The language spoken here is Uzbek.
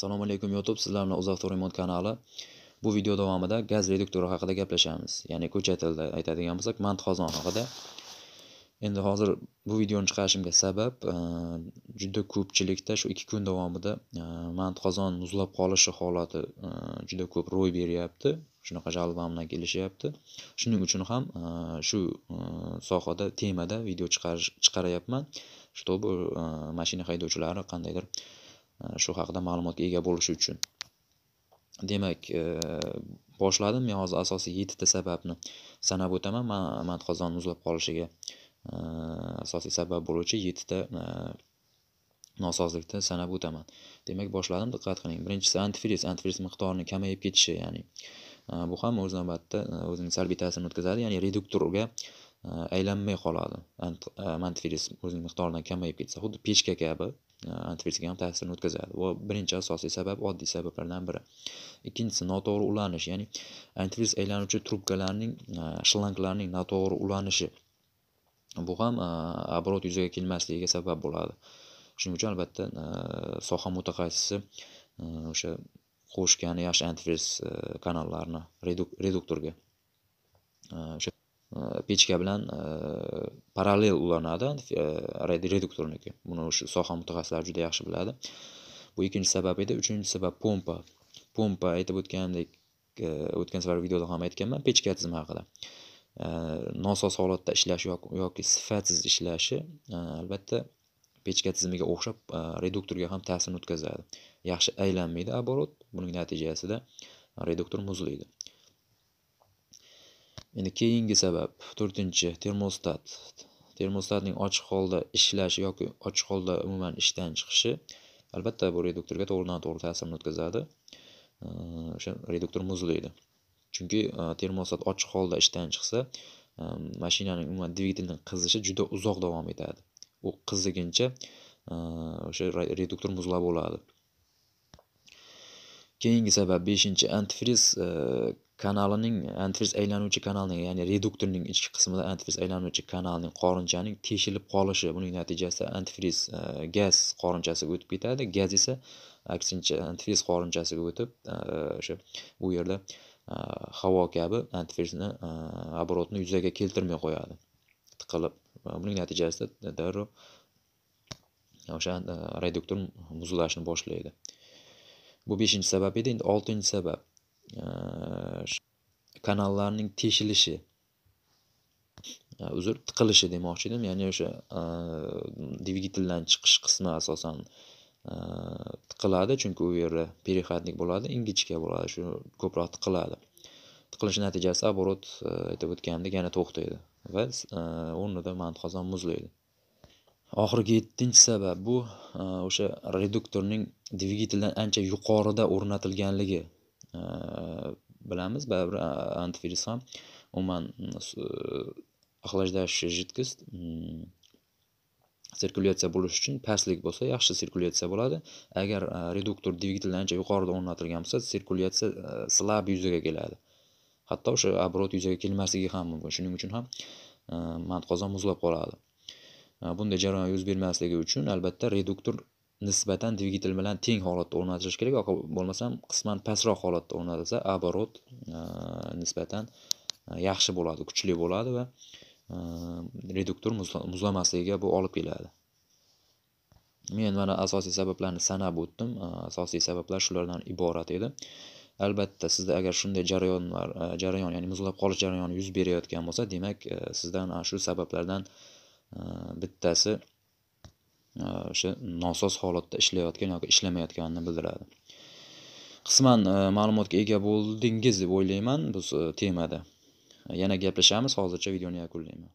Assalomu alaykum YouTube, sizlar uzoq UzAvto Remont kanali. Bu video davomida gaz reduktori haqida gaplashamiz. Ya'ni ko'cha tilida aytadigan bo'lsak, mant qozon haqida. Endi hozir bu videoni chiqarishimga sabab e, juda ko'pchilikda shu 2 kun davomida e, mant qozon muzlab qolishi holati e, juda ko'p ro'y beryapti. Shunaqa жалоба kelishyapti. Shuning uchun ham shu sohada, temada video chiqarish chiqaryapman, чтобы mashina haydovchilari qandaydir E, shu haqida ma'lumotga ega bo'lish uchun demak e, boshladim men hozir asosiy yettita sababni sanab o'taman madhozon muzlab qolishiga e, asosiy sabab bo'luvchi yettita nosozlikni sanab o'taman demak boshladim diqqat qiling birinchisi antifriz antifriz miqdorini kamayib ketishi ya'ni bu ham o'z navbatida o'zining salbiy ta'sirini o'tkazadi ya'ni reduktorga aylanmay qoladi antifriz o'zining miqdoridan kamayib ketsa xuddi pechka kabi antibiotik ham ta'sirini o'tkazadi va birinchi asosiy sabab oddiy sabablardan biri ikkinchisi noto'g'ri ulanish ya'ni antivirus aylanuvchi trubkalarning shlanglarning noto'g'ri ulanishi bu ham оборот yuzaga kelmasligiga sabab bo'ladi shuning uchun albatta soha mutaxassisi o'sha qo'shgani yaxshi antivirus kanallarini reduktorga o'sha pechka bilan parallel ulanadi reduktorniki buni o'sha soha mutaxassislari juda yaxshi biladi bu ikkinchi sabab edi uchinchi sabab pompa pompa aytib o'tgandek o'tgan safar videoda ham aytganman pechka tizimi haqida nosoz holatda ishlashi yoki sifatsiz ishlashi albatta pechka tizimiga o'xshab reduktorga ham ta'sirini o'tkazadi yaxshi aylanmaydi оборот buning natijasida reduktor muzlaydi Endi keyingi sabab 4-chi termostat. Termostatning ochiq holda ishlashi yoki ochiq holda umuman ishdan chiqishi albatta bu reduktorga to'g'ridan-to'g'ri ta'sirini o'tkazadi. O'sha reduktor muzlaydi. Chunki termostat ochiq holda ishdan chiqsa, mashinaning umuman dvigatelni qizishi juda uzoq davom etadi. U qiziguncha o'sha reduktor muzlab bo'ladi. Keyingi sabab 5-chi antifriz kanalining antifriz aylanuvchi kanalning ya'ni reduktorning ichki qismida antifriz aylanuvchi kanalning qorinchaning teshilib qolishi buning natijasida antifriz e, gaz qorinchasiga o'tib ketadi gaz esa aksincha antifriz qorinchasiga o'tib e, o'sha u yerda e, havo kabi antifrizni оборотni yuzaga keltirmay qo'yadi tiqilib buning natijasida darrov o'sha reduktor muzlashni boshlaydi bu beshinchi sabab edi endi oltinchi sabab kanallarning teshilishi uzr tiqilishi demoqchi edim ya'ni o'sha e, dvigateldan chiqish qismi asosan e, tiqiladi chunki u yerda переходник bo'ladi ingichka bo'ladi shu ko'proq tiqiladi tiqilishi natijasida оборот e, aytib o'tgandek yana to'xtaydi va o'rnida manqozon muzlaydi oxirgi yettinchi sabab bu o'sha reduktorning dvigateldan ancha yuqorida o'rnatilganligi bilamiz baribir antivirus ham umuman mm, e, axlajlash жидкость mm, sirkulyatsiya bo'lishi uchun pastlik bo'lsa yaxshi sirkulyatsiya bo'ladi agar reduktor dvigatel ancha yuqorida o'rnatilgan bo'lsa sirkulyatsiya e, slab yuzaga keladi hatto o'sha оборот yuzaga kelmasligi ham mumkin shuning uchun ham e, matqozon muzlab qoladi bunday jarayon yuz bermasligi uchun albatta reduktor nisbatan dvigatel bilan teng holatda o'rnatilishi kerak yoki bo'lmasam qisman pastroq holatda o'rnatilsa оборот e, nisbatan e, yaxshi bo'ladi kuchli bo'ladi va e, reduktor muzlamasligiga bu olib keladi men mana asosiy sabablarni sanab o'tdim asosiy sabablar shulardan iborat edi albatta sizda agar shunday jarayonlar jarayon ya'ni muzlab qolish jarayoni yuz berayotgan bo'lsa demak sizdan shu sabablardan bittasi o'sha э, nosoz holatda ishlayotgan yoki ishlamayotganini bildiradi qisman e, ma'lumotga ega bo'ldingiz deb o'ylayman biz e, temada e, yana gaplashamiz hozircha videoni yakunlayman